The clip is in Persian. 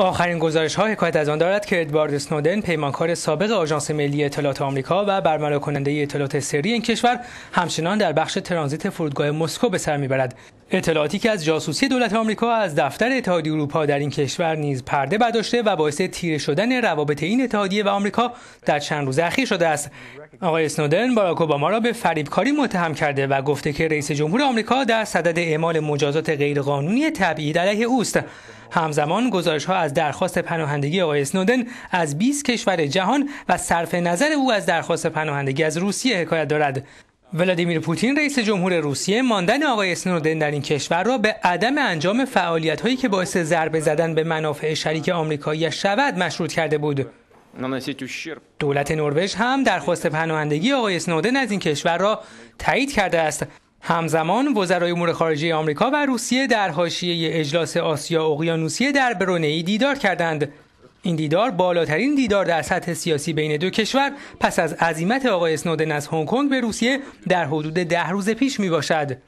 آخرین گزارش ها حکایت از آن دارد که ادوارد سنودن پیمانکار سابق آژانس ملی اطلاعات آمریکا و برملا کننده اطلاعات سری این کشور همچنان در بخش ترانزیت فرودگاه مسکو به سر میبرد اطلاعاتی که از جاسوسی دولت آمریکا از دفتر اتحادیه اروپا در این کشور نیز پرده برداشته و باعث تیره شدن روابط این اتحادیه و آمریکا در چند روز اخیر شده است آقای اسنودن باراک اوباما را به فریبکاری متهم کرده و گفته که رئیس جمهور آمریکا در صدد اعمال مجازات غیرقانونی تبعید علیه اوست همزمان گزارش ها از درخواست پناهندگی آقای اسنودن از 20 کشور جهان و صرف نظر او از درخواست پناهندگی از روسیه حکایت دارد ولادیمیر پوتین رئیس جمهور روسیه ماندن آقای اسنودن در این کشور را به عدم انجام فعالیت هایی که باعث ضربه زدن به منافع شریک آمریکایی شود مشروط کرده بود دولت نروژ هم درخواست پناهندگی آقای سنودن از این کشور را تایید کرده است همزمان وزرای امور خارجه آمریکا و روسیه در حاشیه اجلاس آسیا اقیانوسیه در ای دیدار کردند این دیدار بالاترین دیدار در سطح سیاسی بین دو کشور پس از عزیمت آقای اسنودن از هنگ کنگ به روسیه در حدود ده روز پیش می باشد.